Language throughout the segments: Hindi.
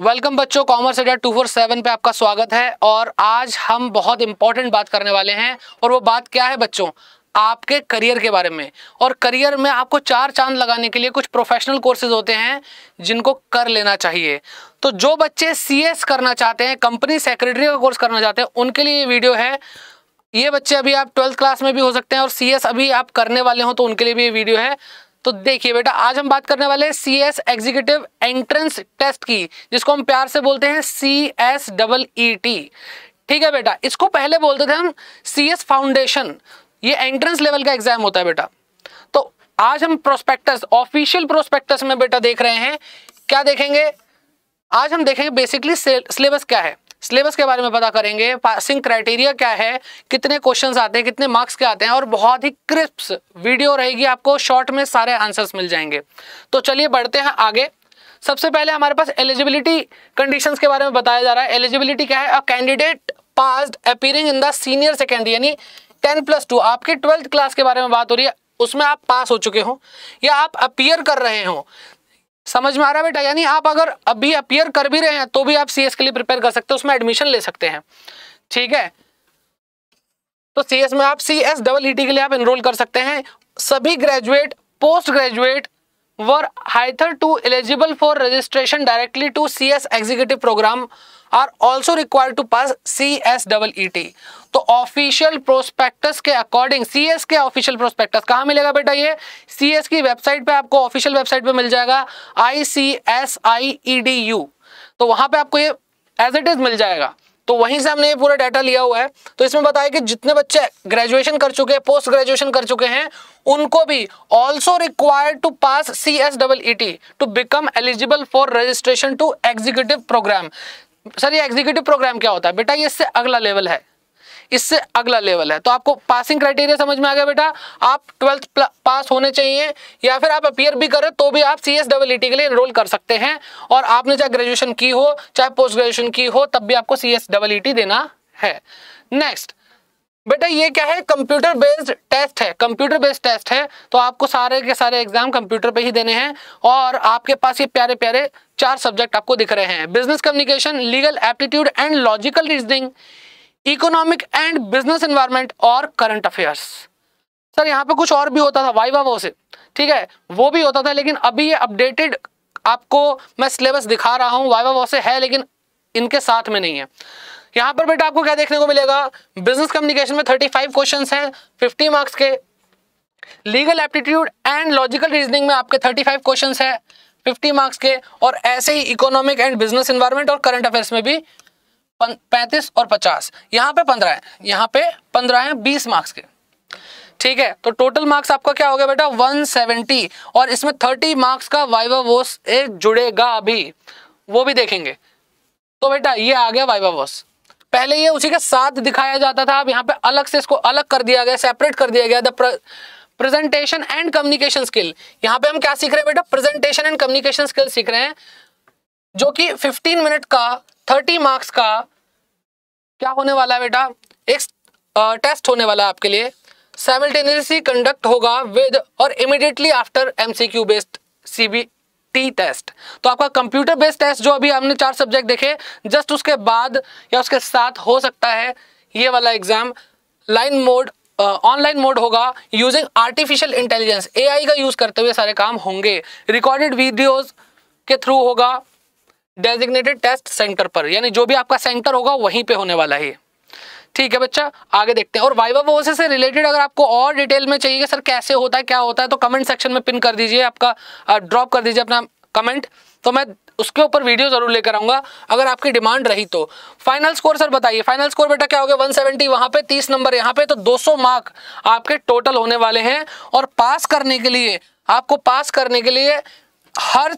वेलकम बच्चों कॉमर्स अड्डा टू फोर सेवन पे आपका स्वागत है और आज हम बहुत इंपॉर्टेंट बात करने वाले हैं और वो बात क्या है बच्चों आपके करियर के बारे में और करियर में आपको चार चांद लगाने के लिए कुछ प्रोफेशनल कोर्सेज होते हैं जिनको कर लेना चाहिए तो जो बच्चे सी करना चाहते हैं कंपनी सेक्रेटरी का कोर्स करना चाहते हैं उनके लिए ये वीडियो है ये बच्चे अभी आप ट्वेल्थ क्लास में भी हो सकते हैं और सी अभी आप करने वाले हों तो उनके लिए भी ये वीडियो है तो देखिए बेटा आज हम बात करने वाले C S executive entrance test की जिसको हम प्यार से बोलते हैं C S double E T ठीक है बेटा इसको पहले बोलते थे हम सी एस फाउंडेशन ये एंट्रेंस लेवल का एग्जाम होता है बेटा तो आज हम प्रोस्पेक्टस ऑफिशियल प्रोस्पेक्टस में बेटा देख रहे हैं क्या देखेंगे आज हम देखेंगे बेसिकली सिलेबस क्या है सिलेबस के बारे में पता करेंगे पासिंग क्राइटेरिया क्या है कितने क्वेश्चन आते हैं कितने मार्क्स के आते हैं और बहुत ही क्रिस्प वीडियो रहेगी आपको शॉर्ट में सारे आंसर्स मिल जाएंगे तो चलिए बढ़ते हैं आगे सबसे पहले हमारे पास एलिजिबिलिटी कंडीशंस के बारे में बताया जा रहा है एलिजिबिलिटी क्या है a candidate passed appearing in the senior secondary यानी टेन प्लस टू आपके ट्वेल्थ क्लास के बारे में बात हो रही है उसमें आप पास हो चुके हो या आप अपियर कर रहे हो समझ में आ रहा है बेटा यानी आप अगर अभी अपियर कर भी रहे हैं तो भी आप सीएस के लिए प्रिपेयर कर सकते हो उसमें एडमिशन ले सकते हैं ठीक है तो सीएस में आप सी एस डबल ई के लिए आप एनरोल कर सकते हैं सभी graduate post graduate or higher to eligible for registration directly to C S executive programme are also required to pass C S double E T तो ऑफिशियल प्रोस्पेक्टस के अकॉर्डिंग सी एस के ऑफिशियल प्रोस्पेक्टस कहाँ मिलेगा बेटा ये सी एस e e की वेबसाइट पे आपको ऑफिशियल वेबसाइट पे मिल जाएगा I C S I E D U तो वहाँ पे आपको ये एज इट इज मिल जाएगा तो वहीं से हमने ये पूरा डाटा लिया हुआ है तो इसमें बताया कि जितने बच्चे ग्रेजुएशन कर चुके हैं पोस्ट ग्रेजुएशन कर चुके हैं उनको भी also required to pass C S double E T to become eligible for registration to executive programme sir ये एग्जीक्यूटिव प्रोग्राम क्या होता है बेटा ये इससे अगला लेवल है इससे अगला लेवल है तो आपको पासिंग क्राइटेरिया समझ में आ गया बेटा आप ट्वेल्थ पास होने चाहिए या फिर आप अपियर भी करें तो भी आप सी एस डबल के लिए एनरोल कर सकते हैं और आपने चाहे ग्रेजुएशन की हो चाहे पोस्ट ग्रेजुएशन की हो तब भी आपको C S double E T देना है नेक्स्ट बेटा ये क्या है कंप्यूटर बेस्ड टेस्ट है कंप्यूटर बेस्ड टेस्ट है तो आपको सारे के सारे एग्जाम कंप्यूटर पे ही देने हैं और आपके पास ये प्यारे प्यारे चार सब्जेक्ट आपको दिख रहे हैं business communication legal aptitude and logical reasoning economic and business environment और करंट अफेयर्स सर यहाँ पे कुछ और भी होता था वाइवा वो से ठीक है वो भी होता था लेकिन अभी ये अपडेटेड आपको मैं सिलेबस दिखा रहा हूँ वाइवा वो से है लेकिन इनके साथ में नहीं है यहाँ पर बेटा आपको क्या देखने को मिलेगा बिजनेस कम्युनिकेशन में थर्टी फाइव क्वेश्चन हैं फिफ्टी मार्क्स के legal aptitude and logical reasoning में आपके थर्टी फाइव क्वेश्चन है फिफ्टी मार्क्स के और ऐसे ही इकोनॉमिक एंड बिजनेस इन्वायरमेंट और करंट अफेयर्स में भी पैंतीस और पचास यहाँ पे पंद्रह है यहाँ पे पंद्रह है बीस मार्क्स के ठीक है तो टोटल मार्क्स आपका क्या हो गया बेटा सेवेंटी और इसमें थर्टी मार्क्स का वाइवा वोस ए जुड़ेगा अभी वो भी देखेंगे तो बेटा ये आ गया वाइवा वोस पहले ये उसी के साथ दिखाया जाता था अब यहाँ पे अलग से इसको अलग कर दिया गया सेपरेट कर दिया गया the presentation and communication skill यहाँ पे हम क्या सीख रहे हैं बेटा प्रेजेंटेशन एंड कम्युनिकेशन स्किल सीख रहे हैं जो कि 15 मिनट का 30 मार्क्स का क्या होने वाला है बेटा एक टेस्ट होने वाला है आपके लिए सेमल्टेनियसली कंडक्ट होगा विद और immediately after MCQ based B T test तो आपका कंप्यूटर बेस्ड टेस्ट जो अभी हमने चार सब्जेक्ट देखे जस्ट उसके बाद या उसके साथ हो सकता है ये वाला exam line mode online mode होगा यूजिंग आर्टिफिशियल इंटेलिजेंस एआई का यूज़ करते हुए सारे काम होंगे रिकॉर्डेड वीडियोस के थ्रू होगा डेजिग्नेटेड टेस्ट सेंटर पर यानी जो भी आपका सेंटर होगा वहीं पे होने वाला है ठीक है बच्चा आगे देखते हैं और वाइवा वो से रिलेटेड अगर आपको और डिटेल में चाहिए सर कैसे होता है क्या होता है तो कमेंट सेक्शन में पिन कर दीजिए आपका ड्रॉप कर दीजिए अपना कमेंट तो मैं उसके ऊपर वीडियो जरूर लेकर आऊंगा अगर आपकी डिमांड रही तो फाइनल स्कोर सर बताइए फाइनल स्कोर बेटा क्या हो गया वन सेवेंटी वहां पर तीस नंबर यहाँ पे तो 200 मार्क आपके टोटल होने वाले हैं और पास करने के लिए आपको पास करने के लिए हर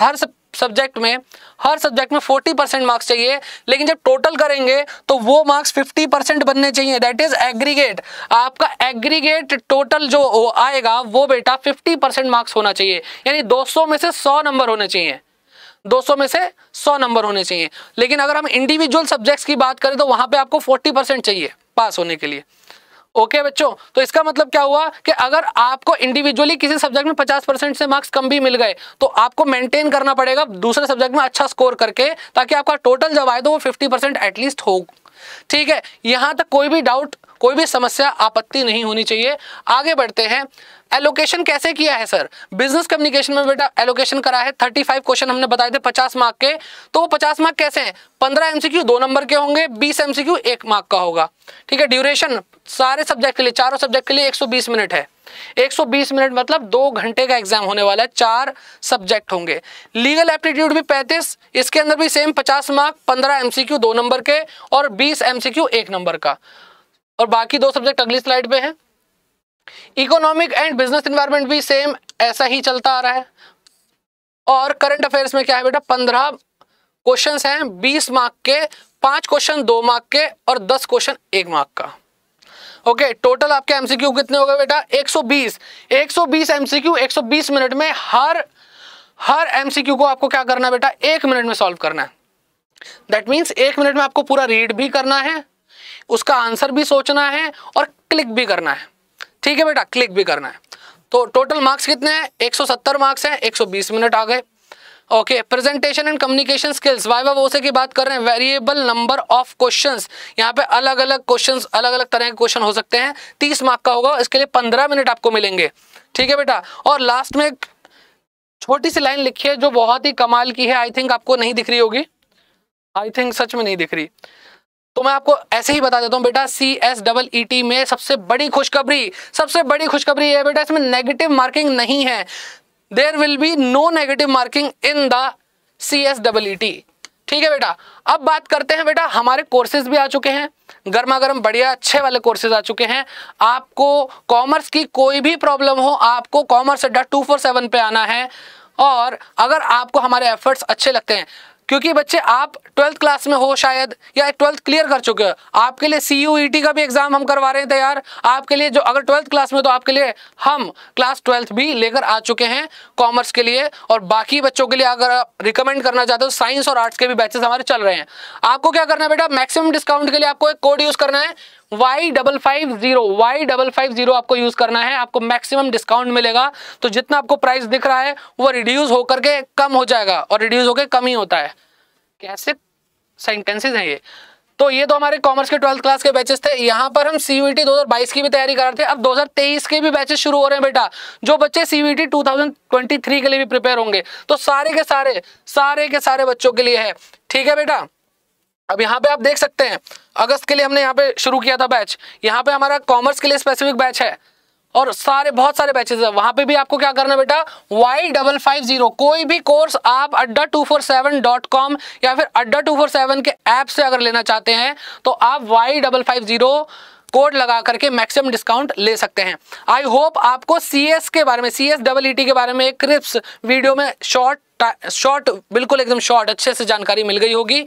हर सब्जेक्ट में हर सब्जेक्ट में 40 परसेंट मार्क्स चाहिए लेकिन जब टोटल करेंगे तो वो मार्क्स 50 परसेंट बनने चाहिए दैट इज एग्रीगेट आपका एग्रीगेट टोटल जो आएगा वो बेटा 50 परसेंट मार्क्स होना चाहिए यानी 200 में से 100 नंबर होने चाहिए 200 में से 100 नंबर होने चाहिए लेकिन अगर हम इंडिविजुअल सब्जेक्ट्स की बात करें तो वहाँ पे आपको 40 परसेंट चाहिए पास होने के लिए ओके बच्चों तो इसका मतलब क्या हुआ कि अगर आपको इंडिविजुअली किसी सब्जेक्ट में पचास परसेंट से मार्क्स कम भी मिल गए तो आपको मेंटेन करना पड़ेगा दूसरे सब्जेक्ट में अच्छा स्कोर करके ताकि आपका टोटल जब आए तो वो फिफ्टी परसेंट एटलीस्ट हो ठीक है यहां तक कोई भी डाउट कोई भी समस्या आपत्ति नहीं होनी चाहिए आगे बढ़ते हैं एलोकेशन कैसे किया है सर बिजनेस कम्युनिकेशन में बेटा एलोकेशन करा है 35 क्वेश्चन हमने बताए थे 50 मार्क के तो वो 50 मार्क कैसे हैं 15 एमसीक्यू दो नंबर के होंगे 20 एमसीक्यू एक मार्क का होगा ठीक है ड्यूरेशन सारे सब्जेक्ट के लिए चारों सब्जेक्ट के लिए 120 मिनट है 120 मिनट मतलब दो घंटे का एग्जाम होने वाला है चार सब्जेक्ट होंगे लीगल एप्टीट्यूड भी 35 इसके अंदर भी सेम 50 मार्क 15 एमसीक्यू दो नंबर के और 20 एमसीक्यू एक नंबर का और बाकी दो सब्जेक्ट अगली स्लाइड पे है इकोनॉमिक एंड बिजनेस इन्वायरमेंट भी सेम ऐसा ही चलता आ रहा है और करंट अफेयर्स में क्या है बेटा पंद्रह क्वेश्चन हैं बीस मार्क के पांच क्वेश्चन दो मार्क के और दस क्वेश्चन एक मार्क का ओके टोटल आपके एमसीक्यू कितने हो गए बेटा 120 120 एमसीक्यू 120 मिनट में हर हर एमसीक्यू को आपको क्या करना है बेटा एक मिनट में सॉल्व करना है दैट मीन्स एक मिनट में आपको पूरा रीड भी करना है उसका आंसर भी सोचना है और क्लिक भी करना है ठीक है बेटा क्लिक भी करना है तो टोटल मार्क्स कितने हैं 170 मार्क्स हैं 120 मिनट आ गए okay presentation and communication skills viva voce की बात कर रहे हैं वेरिएबल नंबर ऑफ क्वेश्चंस यहाँ पे अलग अलग क्वेश्चंस अलग अलग तरह के क्वेश्चन हो सकते हैं तीस मार्क का होगा इसके लिए पंद्रह मिनट आपको मिलेंगे ठीक है बेटा और लास्ट में एक छोटी सी लाइन लिखी है जो बहुत ही कमाल की है आई थिंक आपको नहीं दिख रही होगी आई थिंक सच में नहीं दिख रही तो मैं आपको ऐसे ही बता देता हूँ बेटा C S double E T में सबसे बड़ी खुशखबरी सबसे बड़ी खुशखबरी है बेटा इसमें नेगेटिव मार्किंग नहीं है there will be no negative marking in the C S double ठीक है बेटा अब बात करते हैं बेटा हमारे कोर्सेज भी आ चुके हैं गर्मा गर्म बढ़िया अच्छे वाले कोर्सेज आ चुके हैं आपको कॉमर्स की कोई भी प्रॉब्लम हो आपको कॉमर्स अड्डा टू फोर सेवन पे आना है और अगर आपको हमारे एफर्ट्स अच्छे लगते हैं क्योंकि बच्चे आप ट्वेल्थ क्लास में हो शायद या ट्वेल्थ क्लियर कर चुके हो आपके लिए सी यू e का भी एग्जाम हम करवा रहे हैं तैयार आपके लिए जो अगर ट्वेल्थ क्लास में तो आपके लिए हम क्लास ट्वेल्थ भी लेकर आ चुके हैं कॉमर्स के लिए और बाकी बच्चों के लिए अगर आप रिकमेंड करना चाहते हो साइंस और आर्ट्स के भी बैचेस हमारे चल रहे हैं आपको क्या करना है बेटा मैक्सिमम डिस्काउंट के लिए आपको एक कोड यूज़ करना है Y double five zero Y double five zero आपको यूज करना है आपको मैक्सिमम डिस्काउंट मिलेगा तो जितना आपको प्राइस दिख रहा है वो रिड्यूस होकर के कम हो जाएगा और रिड्यूस होकर कम ही होता है कैसे सेंटेंसेज हैं ये तो ये तो हमारे कॉमर्स के ट्वेल्थ क्लास के बैचेस थे यहाँ पर हम e सीवीटी 2022 की भी तैयारी कर रहे थे अब 2023 के भी बैचेस शुरू हो रहे हैं बेटा जो बच्चे सीवीटी 2023 e के लिए भी प्रिपेयर होंगे तो सारे के सारे सारे के सारे बच्चों के लिए है ठीक है बेटा अब यहाँ पे आप देख सकते हैं अगस्त के लिए हमने यहाँ पे शुरू किया था बैच यहाँ पे हमारा कॉमर्स के लिए स्पेसिफिक बैच है और सारे बहुत सारे बैचेस है वहां पे भी आपको क्या करना बेटा वाई डबल फाइव जीरो कोई भी कोर्स आप Adda two four seven dot com या फिर अड्डा टू फोर सेवन के ऐप से अगर लेना चाहते हैं तो आप Y double five zero code लगा करके मैक्सिमम डिस्काउंट ले सकते हैं आई होप आपको सी एस के बारे में C S double E T के बारे में एक क्रिप्स वीडियो में शॉर्ट शॉर्ट बिल्कुल एकदम शॉर्ट अच्छे से जानकारी मिल गई होगी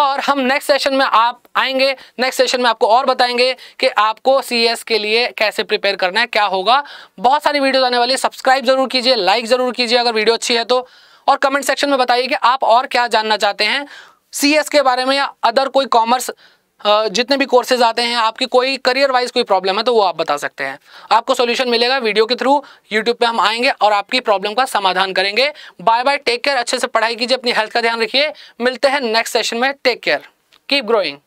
और हम नेक्स्ट सेशन में आप आएंगे नेक्स्ट सेशन में आपको और बताएंगे कि आपको एस के लिए कैसे प्रिपेयर करना है क्या होगा बहुत सारी वीडियोज़ आने वाली है सब्सक्राइब जरूर कीजिए लाइक जरूर कीजिए अगर वीडियो अच्छी है तो और कमेंट सेक्शन में बताइए कि आप और क्या जानना चाहते हैं एस के बारे में या अदर कोई कॉमर्स जितने भी कोर्सेज आते हैं आपकी कोई करियर वाइज कोई प्रॉब्लम है तो वो आप बता सकते हैं आपको सोल्यूशन मिलेगा वीडियो के थ्रू यूट्यूब पे हम आएंगे और आपकी प्रॉब्लम का समाधान करेंगे बाय बाय टेक केयर अच्छे से पढ़ाई कीजिए अपनी हेल्थ का ध्यान रखिए मिलते हैं नेक्स्ट सेशन में टेक केयर कीप ग्रोइंग